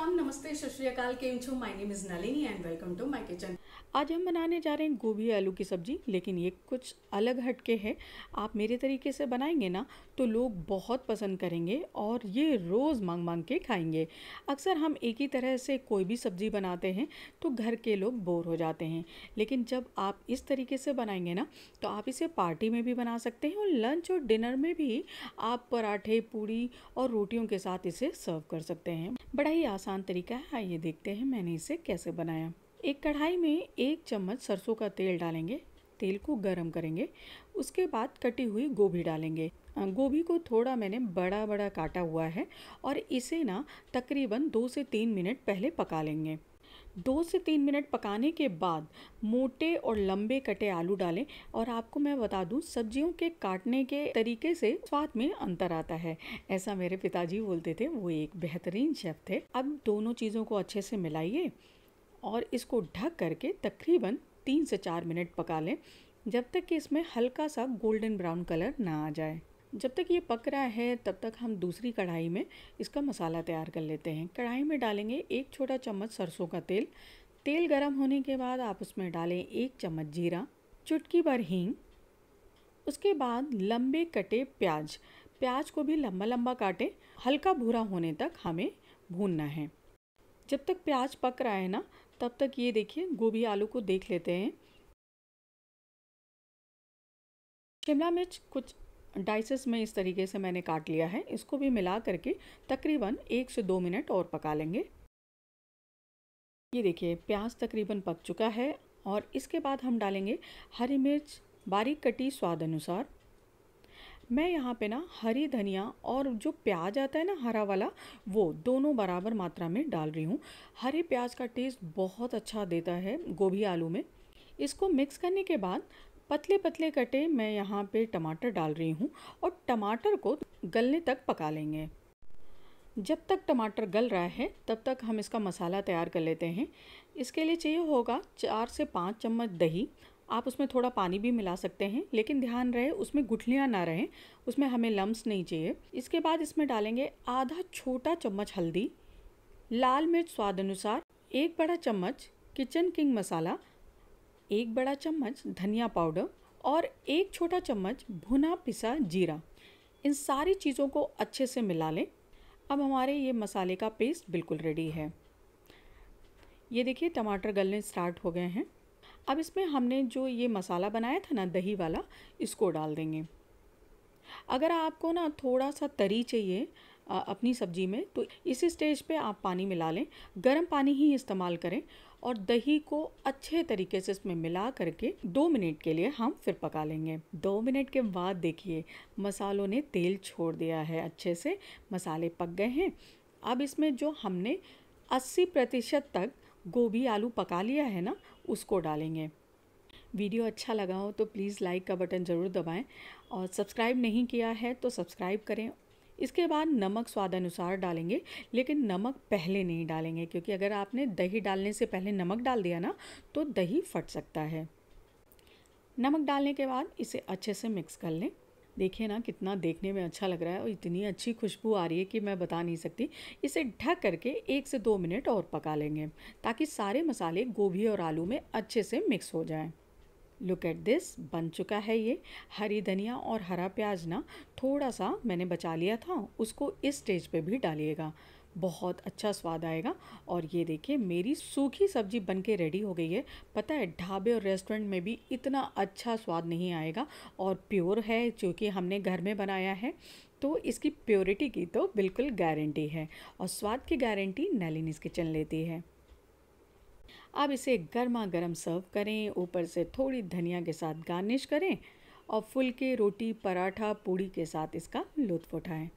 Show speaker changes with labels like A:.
A: असलम नमस्ते my name is Nalini and welcome to my kitchen आज हम बनाने जा रहे हैं गोभी आलू की सब्ज़ी लेकिन ये कुछ अलग हटके है आप मेरे तरीके से बनाएंगे ना तो लोग बहुत पसंद करेंगे और ये रोज़ मांग मांग के खाएंगे अक्सर हम एक ही तरह से कोई भी सब्ज़ी बनाते हैं तो घर के लोग बोर हो जाते हैं लेकिन जब आप इस तरीके से बनाएंगे ना तो आप इसे पार्टी में भी बना सकते हैं और लंच और डिनर में भी आप पराठे पूड़ी और रोटियों के साथ इसे सर्व कर सकते हैं बड़ा ही आसान आसान तरीका है आइए देखते हैं मैंने इसे कैसे बनाया एक कढ़ाई में एक चम्मच सरसों का तेल डालेंगे तेल को गर्म करेंगे उसके बाद कटी हुई गोभी डालेंगे गोभी को थोड़ा मैंने बड़ा बड़ा काटा हुआ है और इसे ना तकरीबन दो से तीन मिनट पहले पका लेंगे दो से तीन मिनट पकाने के बाद मोटे और लंबे कटे आलू डालें और आपको मैं बता दूं सब्जियों के काटने के तरीके से स्वाद में अंतर आता है ऐसा मेरे पिताजी बोलते थे वो एक बेहतरीन शेफ थे अब दोनों चीज़ों को अच्छे से मिलाइए और इसको ढक करके तकरीबन तीन से चार मिनट पका लें जब तक कि इसमें हल्का सा गोल्डन ब्राउन कलर ना आ जाए जब तक ये पक रहा है तब तक हम दूसरी कढ़ाई में इसका मसाला तैयार कर लेते हैं कढ़ाई में डालेंगे एक छोटा चम्मच सरसों का तेल तेल गर्म होने के बाद आप उसमें डालें एक चम्मच जीरा चुटकी भर हींग उसके बाद लंबे कटे प्याज प्याज को भी लंबा लंबा काटें हल्का भूरा होने तक हमें भूनना है जब तक प्याज पक रहा है ना तब तक ये देखिए गोभी आलू को देख लेते हैं शिमला मिर्च कुछ डाइसेस में इस तरीके से मैंने काट लिया है इसको भी मिला करके तकरीबन एक से दो मिनट और पका लेंगे ये देखिए प्याज तकरीबन पक चुका है और इसके बाद हम डालेंगे हरी मिर्च बारीक कटी स्वाद अनुसार मैं यहाँ पे ना हरी धनिया और जो प्याज आता है ना हरा वाला वो दोनों बराबर मात्रा में डाल रही हूँ हरे प्याज का टेस्ट बहुत अच्छा देता है गोभी आलू में इसको मिक्स करने के बाद पतले पतले कटे मैं यहाँ पे टमाटर डाल रही हूँ और टमाटर को गलने तक पका लेंगे जब तक टमाटर गल रहा है तब तक हम इसका मसाला तैयार कर लेते हैं इसके लिए चाहिए होगा चार से पाँच चम्मच दही आप उसमें थोड़ा पानी भी मिला सकते हैं लेकिन ध्यान रहे उसमें गुठलियाँ ना रहें उसमें हमें लम्स नहीं चाहिए इसके बाद इसमें डालेंगे आधा छोटा चम्मच हल्दी लाल मिर्च स्वाद अनुसार एक बड़ा चम्मच किचन किंग मसाला एक बड़ा चम्मच धनिया पाउडर और एक छोटा चम्मच भुना पिसा जीरा इन सारी चीज़ों को अच्छे से मिला लें अब हमारे ये मसाले का पेस्ट बिल्कुल रेडी है ये देखिए टमाटर गलने स्टार्ट हो गए हैं अब इसमें हमने जो ये मसाला बनाया था ना दही वाला इसको डाल देंगे अगर आपको ना थोड़ा सा तरी चाहिए अपनी सब्जी में तो इसी स्टेज पे आप पानी मिला लें गर्म पानी ही इस्तेमाल करें और दही को अच्छे तरीके से इसमें मिला करके दो मिनट के लिए हम फिर पका लेंगे दो मिनट के बाद देखिए मसालों ने तेल छोड़ दिया है अच्छे से मसाले पक गए हैं अब इसमें जो हमने 80 प्रतिशत तक गोभी आलू पका लिया है ना उसको डालेंगे वीडियो अच्छा लगा हो तो प्लीज़ लाइक का बटन ज़रूर दबाएं और सब्सक्राइब नहीं किया है तो सब्सक्राइब करें इसके बाद नमक स्वाद अनुसार डालेंगे लेकिन नमक पहले नहीं डालेंगे क्योंकि अगर आपने दही डालने से पहले नमक डाल दिया ना तो दही फट सकता है नमक डालने के बाद इसे अच्छे से मिक्स कर लें देखिए ना कितना देखने में अच्छा लग रहा है और इतनी अच्छी खुशबू आ रही है कि मैं बता नहीं सकती इसे ढक करके एक से दो मिनट और पका लेंगे ताकि सारे मसाले गोभी और आलू में अच्छे से मिक्स हो जाएं लुक एट दिस बन चुका है ये हरी धनिया और हरा प्याज ना थोड़ा सा मैंने बचा लिया था उसको इस स्टेज पे भी डालिएगा बहुत अच्छा स्वाद आएगा और ये देखिए मेरी सूखी सब्जी बन के रेडी हो गई है पता है ढाबे और रेस्टोरेंट में भी इतना अच्छा स्वाद नहीं आएगा और प्योर है क्योंकि हमने घर में बनाया है तो इसकी प्योरिटी की तो बिल्कुल गारंटी है और स्वाद की गारंटी नलिनीस किचन लेती है आप इसे गर्मा गर्म सर्व करें ऊपर से थोड़ी धनिया के साथ गार्निश करें और फुलके रोटी पराठा पूड़ी के साथ इसका लुत्फ उठाएँ